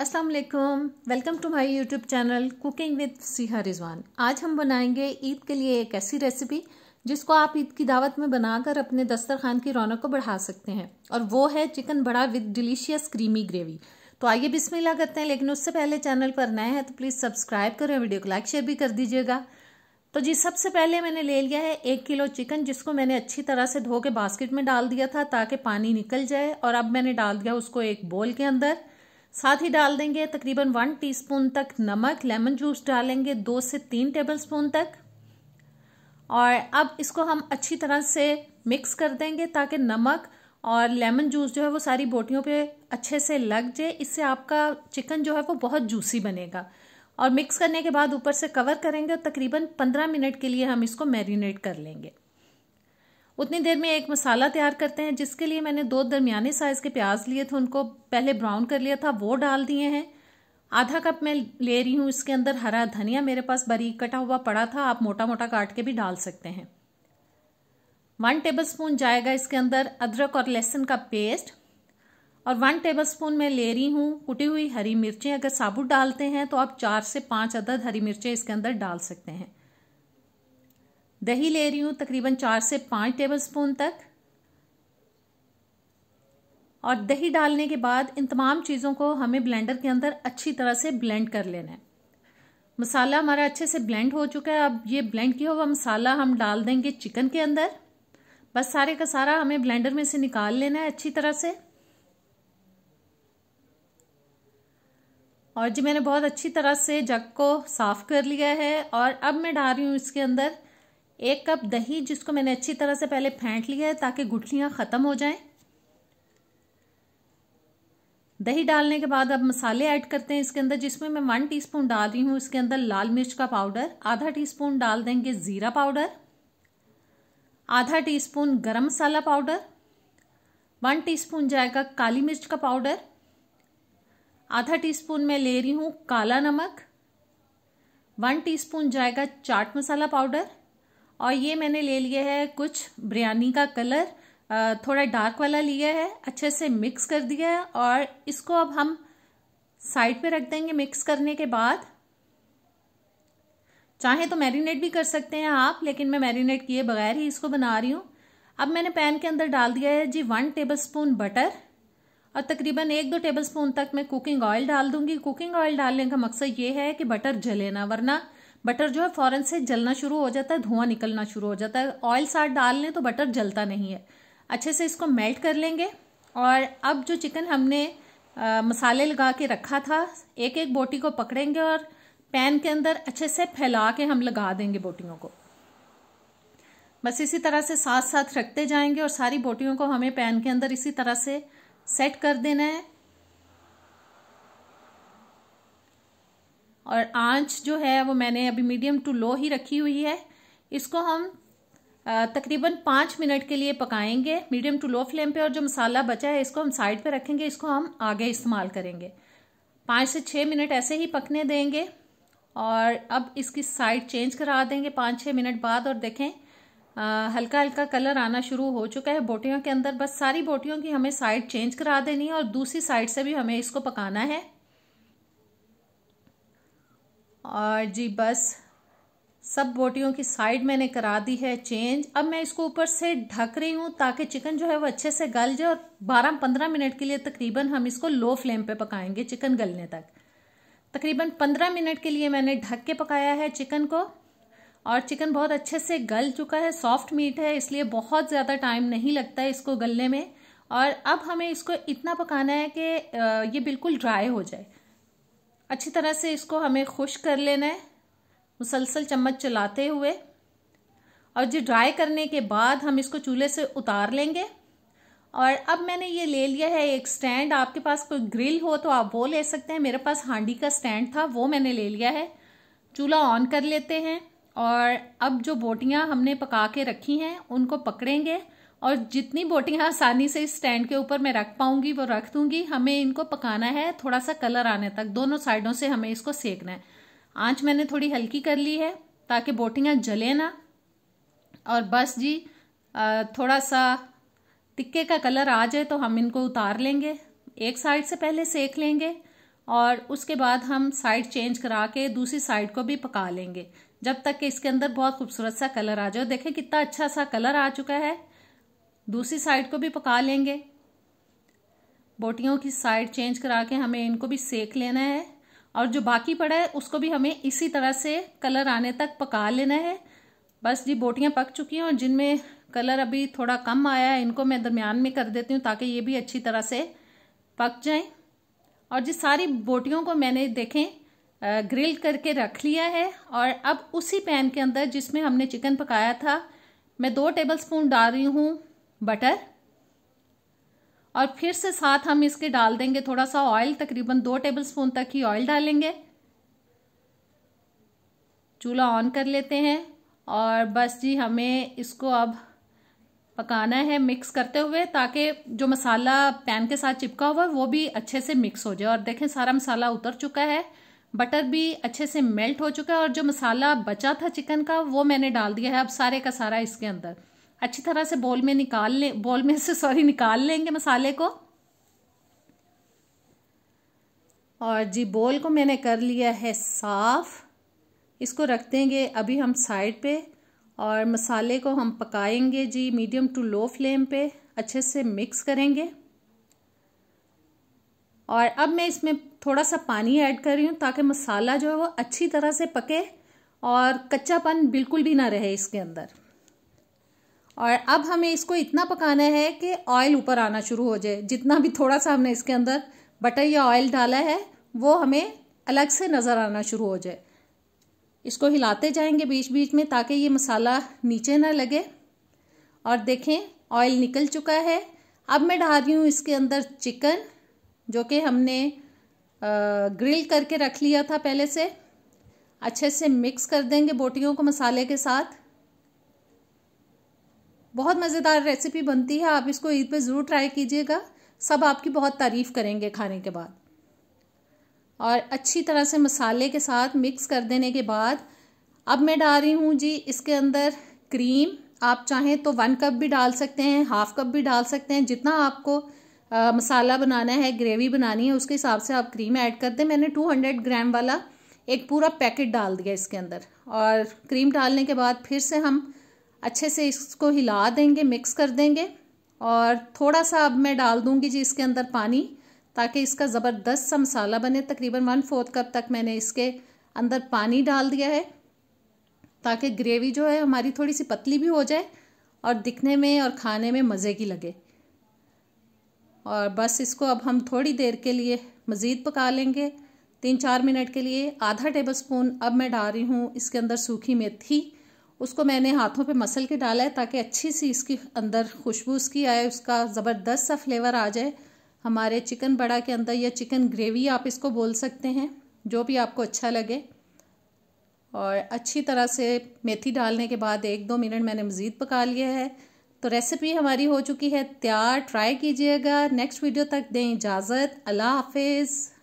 Aslam welcome to my YouTube channel cooking with Siha Rizwan आज हम बनाएंगे ईद के लिए एक ऐसी रेसिपी जिसको आप ईद की दावत में बनाकर अपने दस्तरखान की रौनक को बढ़ा सकते हैं और वो है चिकन बड़ा विद डिलीशियस क्रीमी ग्रेवी तो आइए बिस्मिल्लाह करते हैं लेकिन उससे पहले चैनल पर नए हैं तो प्लीज़ सब्सक्राइब करें वीडियो को लाइक शेयर भी कर दीजिएगा तो जी सबसे पहले मैंने ले लिया है एक किलो चिकन जिसको मैंने अच्छी तरह से धो के बास्केट में डाल दिया था ताकि पानी निकल जाए और अब मैंने डाल दिया उसको एक बोल के अंदर साथ ही डाल देंगे तकरीबन वन टीस्पून तक नमक लेमन जूस डालेंगे दो से तीन टेबलस्पून तक और अब इसको हम अच्छी तरह से मिक्स कर देंगे ताकि नमक और लेमन जूस जो है वो सारी बोटियों पे अच्छे से लग जाए इससे आपका चिकन जो है वो बहुत जूसी बनेगा और मिक्स करने के बाद ऊपर से कवर करेंगे और तकरीबन पंद्रह मिनट के लिए हम इसको मैरिनेट कर लेंगे उतनी देर में एक मसाला तैयार करते हैं जिसके लिए मैंने दो दरमियाने साइज़ के प्याज लिए थे उनको पहले ब्राउन कर लिया था वो डाल दिए हैं आधा कप मैं ले रही हूँ इसके अंदर हरा धनिया मेरे पास बारीक कटा हुआ पड़ा था आप मोटा मोटा काट के भी डाल सकते हैं वन टेबल स्पून जाएगा इसके अंदर अदरक और लहसुन का पेस्ट और वन टेबल स्पून मैं ले रही हूँ कुटी हुई हरी मिर्चें अगर साबुत डालते हैं तो आप चार से पाँच अदद हरी मिर्चें इसके अंदर डाल सकते हैं दही ले रही हूं तकरीबन चार से पांच टेबल स्पून तक और दही डालने के बाद इन तमाम चीज़ों को हमें ब्लेंडर के अंदर अच्छी तरह से ब्लेंड कर लेना है मसाला हमारा अच्छे से ब्लेंड हो चुका है अब ये ब्लेंड किया हुआ मसाला हम डाल देंगे चिकन के अंदर बस सारे का सारा हमें ब्लेंडर में से निकाल लेना है अच्छी तरह से और जी मैंने बहुत अच्छी तरह से जग को साफ़ कर लिया है और अब मैं डाल रही हूँ इसके अंदर एक कप दही जिसको मैंने अच्छी तरह से पहले फेंट लिया है ताकि गुठलियाँ ख़त्म हो जाएं दही डालने के बाद अब मसाले ऐड करते हैं इसके अंदर जिसमें मैं वन टीस्पून डाल रही हूँ इसके अंदर लाल मिर्च का पाउडर आधा टीस्पून डाल देंगे ज़ीरा पाउडर आधा टीस्पून गरम मसाला पाउडर वन टीस्पून जाएगा काली मिर्च का पाउडर आधा टीस्पून मैं ले रही हूँ काला नमक वन टीस्पून जाएगा चाट मसाला पाउडर और ये मैंने ले लिया है कुछ बिरयानी का कलर थोड़ा डार्क वाला लिया है अच्छे से मिक्स कर दिया है और इसको अब हम साइड पे रख देंगे मिक्स करने के बाद चाहे तो मैरिनेट भी कर सकते हैं आप लेकिन मैं मैरिनेट किए बगैर ही इसको बना रही हूँ अब मैंने पैन के अंदर डाल दिया है जी वन टेबल स्पून बटर और तकरीबन एक दो टेबल स्पून तक मैं कुकिंग ऑयल डाल दूंगी कुकिंग ऑयल डालने का मकसद ये है कि बटर जले ना वरना बटर जो है फ़ौरन से जलना शुरू हो जाता है धुआं निकलना शुरू हो जाता है ऑयल साथ डाल लें तो बटर जलता नहीं है अच्छे से इसको मेल्ट कर लेंगे और अब जो चिकन हमने आ, मसाले लगा के रखा था एक एक बोटी को पकड़ेंगे और पैन के अंदर अच्छे से फैला के हम लगा देंगे बोटियों को बस इसी तरह से साथ साथ रखते जाएंगे और सारी बोटियों को हमें पैन के अंदर इसी तरह से सेट कर देना है और आंच जो है वो मैंने अभी मीडियम टू लो ही रखी हुई है इसको हम तकरीबन पाँच मिनट के लिए पकाएंगे मीडियम टू लो फ्लेम पे और जो मसाला बचा है इसको हम साइड पे रखेंगे इसको हम आगे इस्तेमाल करेंगे पाँच से छः मिनट ऐसे ही पकने देंगे और अब इसकी साइड चेंज करा देंगे पाँच छः मिनट बाद और देखें आ, हल्का हल्का कलर आना शुरू हो चुका है बोटियों के अंदर बस सारी बोटियों की हमें साइड चेंज करा देनी है और दूसरी साइड से भी हमें इसको पकाना है और जी बस सब बोटियों की साइड मैंने करा दी है चेंज अब मैं इसको ऊपर से ढक रही हूँ ताकि चिकन जो है वो अच्छे से गल जाए और 12-15 मिनट के लिए तकरीबन हम इसको लो फ्लेम पे पकाएंगे चिकन गलने तक तकरीबन 15 मिनट के लिए मैंने ढक के पकाया है चिकन को और चिकन बहुत अच्छे से गल चुका है सॉफ्ट मीट है इसलिए बहुत ज़्यादा टाइम नहीं लगता है इसको गलने में और अब हमें इसको इतना पकाना है कि ये बिल्कुल ड्राई हो जाए अच्छी तरह से इसको हमें खुश कर लेना है मुसलसल चम्मच चलाते हुए और जो ड्राई करने के बाद हम इसको चूल्हे से उतार लेंगे और अब मैंने ये ले लिया है एक स्टैंड आपके पास कोई ग्रिल हो तो आप वो ले सकते हैं मेरे पास हांडी का स्टैंड था वो मैंने ले लिया है चूल्हा ऑन कर लेते हैं और अब जो बोटियाँ हमने पका के रखी हैं उनको पकड़ेंगे और जितनी बोटिंग आसानी से इस स्टैंड के ऊपर मैं रख पाऊंगी वो रख दूंगी हमें इनको पकाना है थोड़ा सा कलर आने तक दोनों साइडों से हमें इसको सेकना है आंच मैंने थोड़ी हल्की कर ली है ताकि बोटियाँ जले ना और बस जी थोड़ा सा टिक्के का कलर आ जाए तो हम इनको उतार लेंगे एक साइड से पहले सेक लेंगे और उसके बाद हम साइड चेंज करा के दूसरी साइड को भी पका लेंगे जब तक कि इसके अंदर बहुत खूबसूरत सा कलर आ जाए देखें कितना अच्छा सा कलर आ चुका है दूसरी साइड को भी पका लेंगे बोटियों की साइड चेंज करा के हमें इनको भी सेक लेना है और जो बाकी पड़ा है उसको भी हमें इसी तरह से कलर आने तक पका लेना है बस जी बोटियाँ पक चुकी हैं और जिनमें कलर अभी थोड़ा कम आया है इनको मैं दरमियान में कर देती हूँ ताकि ये भी अच्छी तरह से पक जाए और जिस सारी बोटियों को मैंने देखें ग्रिल करके रख लिया है और अब उसी पैन के अंदर जिसमें हमने चिकन पकाया था मैं दो टेबल स्पून डाल रही हूँ बटर और फिर से साथ हम इसके डाल देंगे थोड़ा सा ऑयल तकरीबन दो टेबल स्पून तक ही ऑयल डालेंगे चूल्हा ऑन कर लेते हैं और बस जी हमें इसको अब पकाना है मिक्स करते हुए ताकि जो मसाला पैन के साथ चिपका हुआ है वो भी अच्छे से मिक्स हो जाए और देखें सारा मसाला उतर चुका है बटर भी अच्छे से मेल्ट हो चुका है और जो मसाला बचा था चिकन का वो मैंने डाल दिया है अब सारे का सारा इसके अंदर अच्छी तरह से बोल में निकाल लें बोल में से सॉरी निकाल लेंगे मसाले को और जी बोल को मैंने कर लिया है साफ़ इसको रख देंगे अभी हम साइड पे और मसाले को हम पकाएंगे जी मीडियम टू लो फ्लेम पे अच्छे से मिक्स करेंगे और अब मैं इसमें थोड़ा सा पानी ऐड कर रही हूँ ताकि मसाला जो है वो अच्छी तरह से पके और कच्चापन बिल्कुल भी ना रहे इसके अंदर और अब हमें इसको इतना पकाना है कि ऑयल ऊपर आना शुरू हो जाए जितना भी थोड़ा सा हमने इसके अंदर बटर या ऑयल डाला है वो हमें अलग से नज़र आना शुरू हो जाए इसको हिलाते जाएंगे बीच बीच में ताकि ये मसाला नीचे ना लगे और देखें ऑयल निकल चुका है अब मैं डाल रही हूँ इसके अंदर चिकन जो कि हमने ग्रिल करके रख लिया था पहले से अच्छे से मिक्स कर देंगे बोटियों को मसाले के साथ बहुत मज़ेदार रेसिपी बनती है आप इसको ईद पे ज़रूर ट्राई कीजिएगा सब आपकी बहुत तारीफ़ करेंगे खाने के बाद और अच्छी तरह से मसाले के साथ मिक्स कर देने के बाद अब मैं डाल रही हूँ जी इसके अंदर क्रीम आप चाहें तो वन कप भी डाल सकते हैं हाफ कप भी डाल सकते हैं जितना आपको आ, मसाला बनाना है ग्रेवी बनानी है उसके हिसाब से आप क्रीम ऐड कर दें मैंने टू हंड्रेड ग्राम वाला एक पूरा पैकेट डाल दिया इसके अंदर और क्रीम डालने के बाद फिर से हम अच्छे से इसको हिला देंगे मिक्स कर देंगे और थोड़ा सा अब मैं डाल दूंगी जी इसके अंदर पानी ताकि इसका ज़बरदस्त सा मसाला बने तकरीबन वन फोर्थ कप तक मैंने इसके अंदर पानी डाल दिया है ताकि ग्रेवी जो है हमारी थोड़ी सी पतली भी हो जाए और दिखने में और खाने में मज़े की लगे और बस इसको अब हम थोड़ी देर के लिए मज़ीद पका लेंगे तीन चार मिनट के लिए आधा टेबल स्पून अब मैं डाल रही हूँ इसके अंदर सूखी मेथी उसको मैंने हाथों पे मसल के डाला है ताकि अच्छी सी इसकी अंदर खुशबू उसकी आए उसका ज़बरदस्त सा फ्लेवर आ जाए हमारे चिकन बड़ा के अंदर या चिकन ग्रेवी आप इसको बोल सकते हैं जो भी आपको अच्छा लगे और अच्छी तरह से मेथी डालने के बाद एक दो मिनट मैंने मज़ीद पका लिया है तो रेसिपी हमारी हो चुकी है तैयार ट्राई कीजिएगा नेक्स्ट वीडियो तक दें इजाज़त अल्लाह हाफिज़